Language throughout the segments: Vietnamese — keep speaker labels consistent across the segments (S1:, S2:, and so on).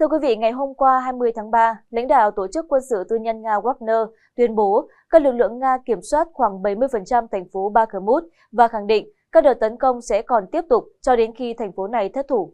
S1: Thưa quý vị, ngày hôm qua 20 tháng 3, lãnh đạo tổ chức quân sự tư nhân Nga Wagner tuyên bố các lực lượng Nga kiểm soát khoảng 70% thành phố Bakhmut và khẳng định các đợt tấn công sẽ còn tiếp tục cho đến khi thành phố này thất thủ.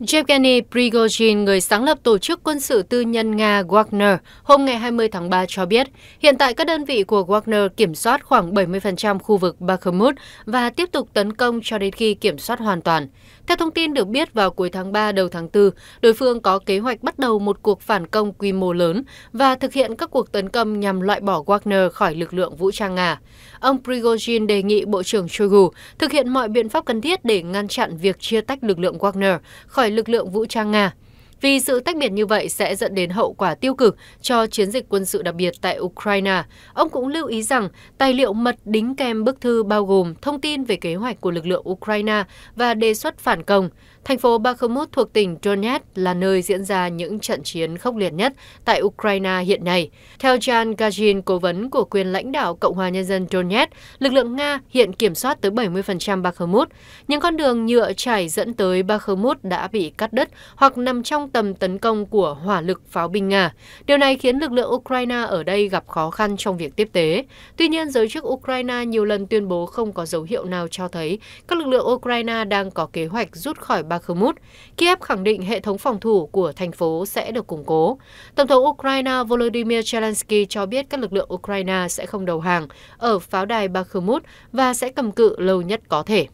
S2: Yevgeny Prigozhin, người sáng lập tổ chức quân sự tư nhân Nga Wagner, hôm ngày 20 tháng 3 cho biết, hiện tại các đơn vị của Wagner kiểm soát khoảng 70% khu vực Bakhmut và tiếp tục tấn công cho đến khi kiểm soát hoàn toàn. Theo thông tin được biết vào cuối tháng 3 đầu tháng 4, đối phương có kế hoạch bắt đầu một cuộc phản công quy mô lớn và thực hiện các cuộc tấn công nhằm loại bỏ Wagner khỏi lực lượng vũ trang Nga. Ông Prigozhin đề nghị Bộ trưởng Shoigu thực hiện mọi biện pháp cần thiết để ngăn chặn việc chia tách lực lượng Wagner khỏi khỏi lực lượng vũ trang nga vì sự tách biệt như vậy sẽ dẫn đến hậu quả tiêu cực cho chiến dịch quân sự đặc biệt tại Ukraine. Ông cũng lưu ý rằng tài liệu mật đính kèm bức thư bao gồm thông tin về kế hoạch của lực lượng Ukraine và đề xuất phản công, Thành phố Bakhmut thuộc tỉnh Donetsk là nơi diễn ra những trận chiến khốc liệt nhất tại Ukraine hiện nay. Theo Jan Gajin, cố vấn của quyền lãnh đạo Cộng hòa Nhân dân Donetsk, lực lượng Nga hiện kiểm soát tới 70% Bakhmut. Những con đường nhựa trải dẫn tới Bakhmut đã bị cắt đứt hoặc nằm trong tầm tấn công của hỏa lực pháo binh Nga. Điều này khiến lực lượng Ukraine ở đây gặp khó khăn trong việc tiếp tế. Tuy nhiên, giới chức Ukraine nhiều lần tuyên bố không có dấu hiệu nào cho thấy các lực lượng Ukraine đang có kế hoạch rút khỏi Bakhmut Bakhmut, Kiev khẳng định hệ thống phòng thủ của thành phố sẽ được củng cố. Tổng thống Ukraine Volodymyr Zelensky cho biết các lực lượng Ukraine sẽ không đầu hàng ở pháo đài Bakhmut và sẽ cầm cự lâu nhất có thể.